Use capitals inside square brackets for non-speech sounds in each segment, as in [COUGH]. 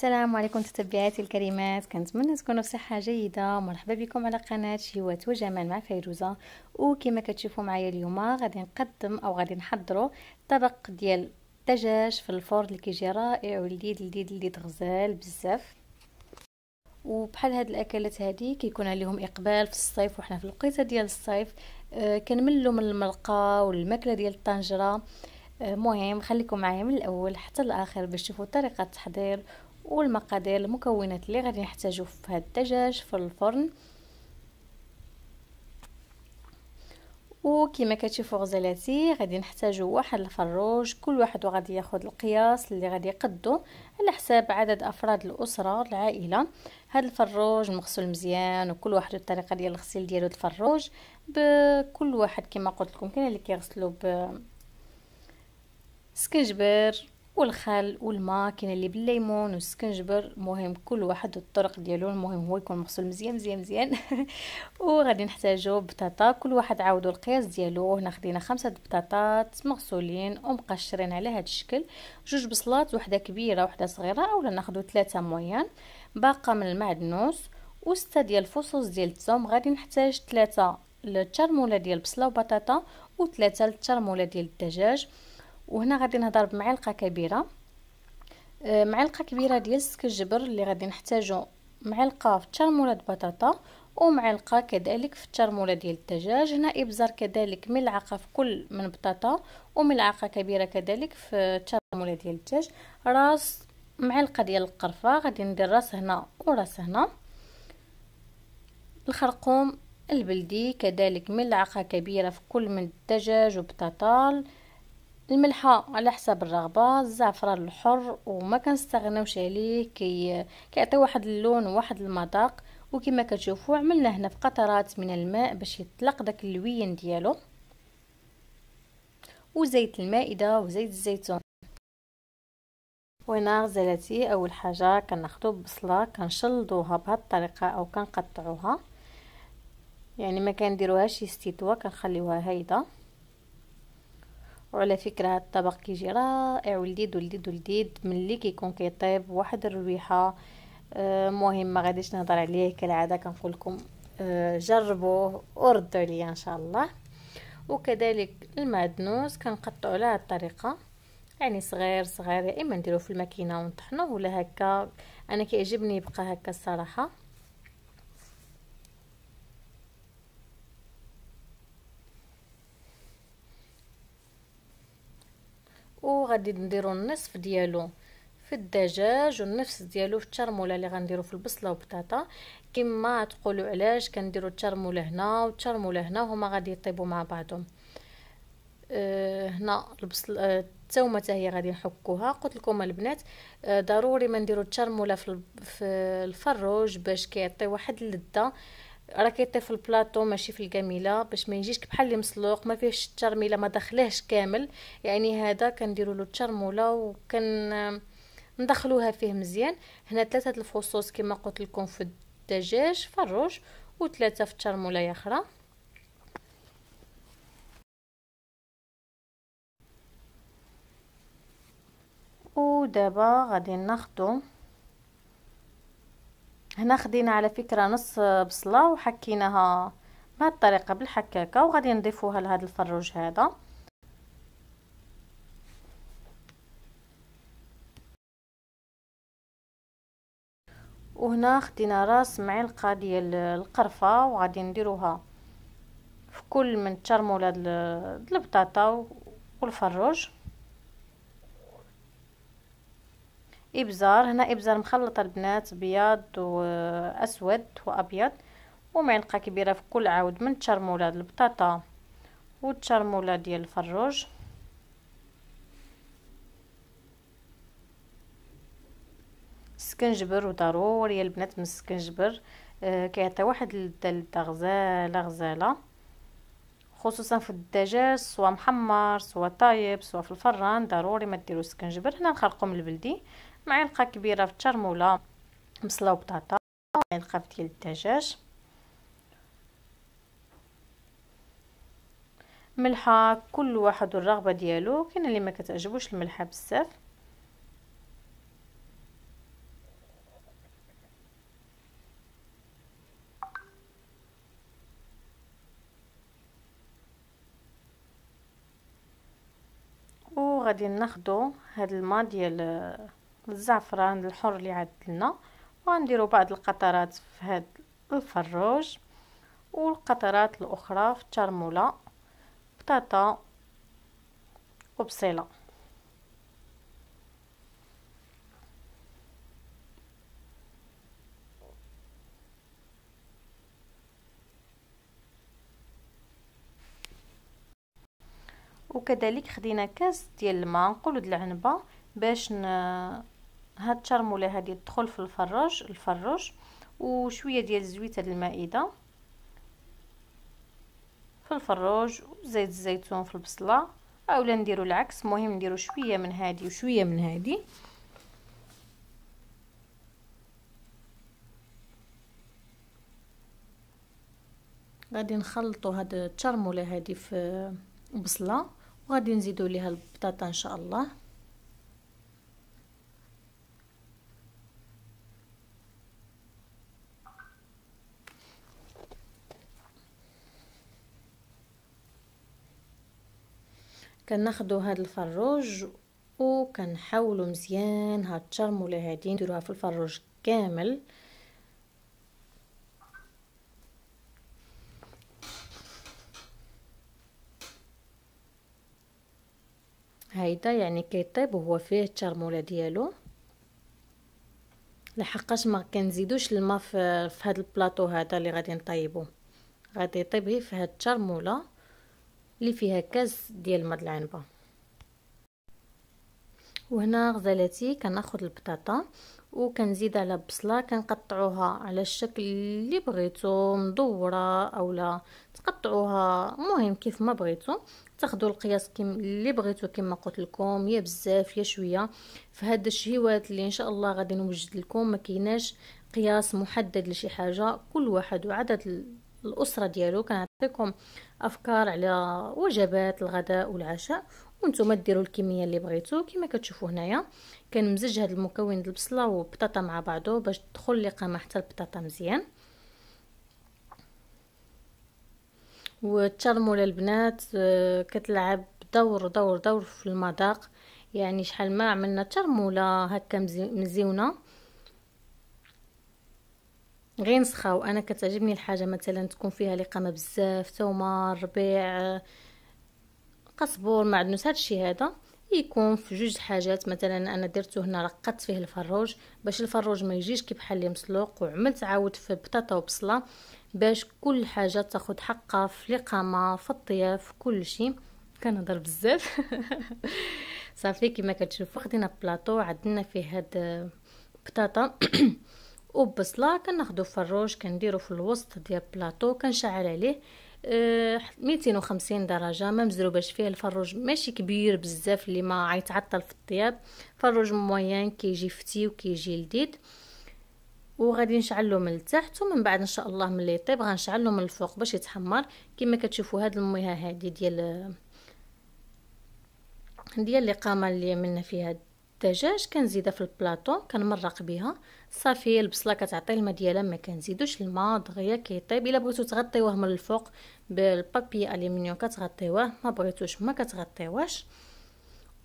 السلام عليكم تتبعاتي الكريمات كنتمنى تكونوا بصحه جيده مرحبا بكم على قناه شهوات وجمال مع فيروزه وكما كتشوفوا معايا اليوم غادي نقدم او غادي نحضروا طبق ديال الدجاج في الفرن اللي كيجي رائع ولذيذ لذيذ لذيذ غزال بزاف وبحال هاد الاكلات هادي كيكون عليهم اقبال في الصيف وحنا في الوقيته ديال الصيف آه، كنملوا من الملقه والماكله ديال الطنجره آه، مهم خليكم معايا من الاول حتى الاخر باش تشوفوا طريقه التحضير والمقادير المكونات اللي غادي نحتاجو في هاد الدجاج في الفرن وكما كتشوفوا غزالاتي غادي نحتاجو واحد الفروج كل واحد وغادي ياخد القياس اللي غادي يقدو على حساب عدد افراد الاسره العائله هاد الفروج مغسول مزيان وكل واحد الطريقه ديال الغسيل ديالو الفروج بكل واحد كما قلت لكم كاين اللي كيغسلو ب سكنجبير والخل والماكينه اللي بالليمون والسكنجبر مهم كل واحد الطرق ديالو المهم هو يكون مغسول مزيان مزيان مزيان [LAUGHS] وغادي نحتاجو بطاطا كل واحد عاودو القياس ديالو هنا خدينا خمسة بطاطات مغسولين ومقشرين على هذا الشكل جوج بصلات وحده كبيره وحده صغيره اولا ناخدو ثلاثه مويان باقه من المعدنوس وستة ديال الفصوص ديال الثوم غادي نحتاج ثلاثه للترموله ديال البصله وبطاطا وثلاثه للترموله ديال الدجاج وهنا غادي نهضر بمعلقه كبيره آه، معلقه كبيره ديال سكجبر اللي غادي نحتاجو معلقه في الترموله بطاطا ومعلقه كذلك في الترموله ديال الدجاج هنا ابزار كذلك ملعقه في كل من بطاطا وملعقه كبيره كذلك في الترموله ديال الدجاج راس معلقه ديال القرفه غادي ندير راس هنا وراس هنا الخرقوم البلدي كذلك ملعقه كبيره في كل من الدجاج وبطاطا الملحه على حسب الرغبه الزعفران الحر وما كنستغناوش عليه كي كيعطي واحد اللون وواحد المذاق وكما كتشوفوا عملنا هنا في قطرات من الماء باش يطلق داك اللوين ديالو وزيت المائده وزيت الزيتون وهنا غزالاتي اول حاجه كناخدو بصله كنشلضوها بهذه الطريقه او كنقطعوها يعني ما كنديروهاش استوى كنخليوها هيدا وعلى فكرة هاد الطبق كيجي رائع ولديد ولديد ولديد ملي كيكون كيطيب واحد الريحة آه، مهم ما غاديش نهضر عليه كالعاده كنقول لكم آه، جربوه وردوا عليا ان شاء الله وكذلك المعدنوس كنقطعوا على هاد الطريقه يعني صغير صغير يا اما نديروه في الماكينه ونطحنوه ولا هكا انا كيعجبني يبقى هكا الصراحه غادي نديرو النصف ديالو في الدجاج والنفس ديالو في الترموله اللي غنديرو في البصله والبطاطا كما تقولوا علاش كنديرو الترموله هنا والترموله هنا هما غادي يطيبوا مع بعضهم أه هنا البصل التومه حتى هي غادي نحكوها قلت لكم البنات أه ضروري ما نديرو الترموله في الفروج باش كيعطي واحد اللذه راه كيطيب في البلاطو ماشي في الكميله باش ما يجيش بحال اللي مسلوق ما فيهش الترميله ما دخلهش كامل يعني هذا كنديروا له الترموله وكن آه، ندخلوها فيه مزيان هنا ثلاثه الفصوص كما قلت لكم في الدجاج في الروج وثلاثه في الترموله اخرى ودابا غادي ناخذ هنا خدينا على فكره نص بصله وحكيناها بهذه الطريقه بالحكاكه وغادي نضيفوها لهذا الفروج هذا وهنا خدينا راس معلقه ديال القرفه وغادي نديروها في كل من تشرموا البطاطا والفروج ابزار هنا ابزار مخلطه البنات بياض واسود وابيض ومعلقه كبيره في كل عود من التشرموله البطاطا وتشرموله ديال الفروج سكنجبر وضروري البنات من السكنجبر آه كيعطي واحد اللذه غزاله غزاله خصوصا في الدجاج سواء محمر سواء طايب سواء في الفران ضروري ما ديروا سكنجبر هنا نخلقو من البلدي معلقه كبيره في الشرموله بصله وبطاطا معلقه ديال الدجاج ملحه كل واحد والرغبه ديالو كاين اللي ما كتعجبوش الملحه بزاف غادي ناخدو هاد الماء ديال الزعفران الحر اللي عدلنا وغنديرو بعض القطرات في هاد الفروج والقطرات الاخرى في الترموله بطاطا وبصله وكذلك خدينا كاس ديال الماء نقولوا العنبه باش ن... هاد الشرموله هادي تدخل في الفراج الفرج وشويه ديال الزويته المائده في الفرج وزيت الزيتون في البصله اولا نديرو العكس مهم نديرو شويه من هادي وشويه من هادي غادي نخلطوا هاد الشرموله هادي في البصله وغادي نزيدو ليها البطاطا ان شاء الله كناخدو هاد الفروج وكنحاولو مزيان هاد الشرمولة هادي نديروها في الفروج كامل هيدا يعني كيطيب وهو فيه الترمولة ديالو لحقاش ما كنزيدوش الماء في هاد البلاطو هذا اللي غادي نطيبو غادي يطيب غير في هاد الترمولة اللي فيها كاس ديال ماء العنبه وهنا غزالتي كناخذ البطاطا وكنزيد على البصله كنقطعوها على الشكل اللي بغيتو مدوره اولا تقطعوها المهم كيف ما بغيتو تاخذوا القياس كم اللي بغيتو كما قلت لكم يا بزاف يا شويه فهاد الشهيوات اللي ان شاء الله غادي نوجد لكم ما كيناش قياس محدد لشي حاجه كل واحد وعدد الاسره ديالو كنعطيكم افكار على وجبات الغداء والعشاء وانتم ديروا الكميه اللي بغيتو كما كتشوفوا هنايا كنمزج هذا المكون البصله والبطاطا مع بعضو باش تدخل قامه حتى البطاطا مزيان والترموله البنات آه، كتلعب دور دور دور في المذاق يعني شحال ما عملنا ترموله هكا مزيونه غير نسخه وانا كتعجبني الحاجه مثلا تكون فيها قامه بزاف ثومه ربيع قزبور معدنوس هذا الشيء هذا يكون في جوج حاجات مثلا انا درته هنا رقدت فيه الفروج باش الفروج ما يجيش كي بحال مسلوق وعملت عاود في بطاطا وبصله باش كل حاجه تاخد حقها في الاقامه في الطياف كل شيء كنهضر بزاف [LAUGHS] صافي كما كتشوفوا خدينا بلاطو عدنا فيه هاد بطاطا [COUGHS] وبصله كناخدو فروج كنديرو في الوسط ديال بلاطو كنشعل عليه آه، ميتين وخمسين درجه ما مزروباش فيه الفروج ماشي كبير بزاف اللي ما يتعطل في الطياب فروج موين كيجي فتي وكيجي لديد وغادي نشعلو من التحت ومن بعد ان شاء الله ملي يطيب غنشعلو من الفوق باش يتحمر كما كتشوفوا هاد المياه هادي ديال ديال قامه اللي عملنا فيها الدجاج كنزيدها في البلاطو كنمرق بها صافي البصله كتعطي الماء ديالها ما كنزيدوش الماء دغيا كيطيب الا بغيتو تغطيوه من الفوق بالبابي الومنيوم كتغطيوه ما بغيتوش ما كتغطيوهش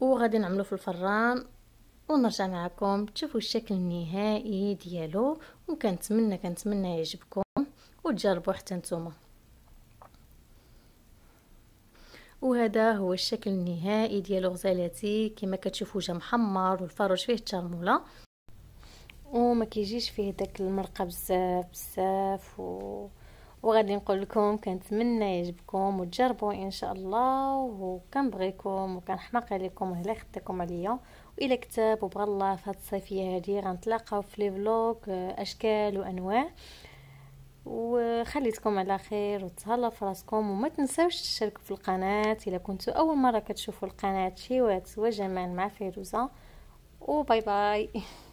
وغادي نعملو في الفران ونرجع معكم تشوفوا الشكل النهائي ديالو وكنتمنى كنتمنى يعجبكم وتجربوا حتى نتوما وهذا هو الشكل النهائي ديال غزالتي كما كتشوفوا جا محمر والفرج فيه الترموله وما كيجيش فيه داك المرقه بزاف بزاف و... وغادي نقول لكم كنتمنى يعجبكم وتجربوا ان شاء الله وكنبغيكم وكنحماق عليكم هلا خداكم عليا والى كتاب وبغى الله في هذه الصيفيه هذه غنتلاقاو في لي آه، اشكال وانواع وخليتكم على خير وتهلا في راسكم وما تنساوش تشتركوا في القناه الا كنتوا اول مره كتشوفوا القناه شيوات وجمال مع فيروزه وباي باي [LAUGHS]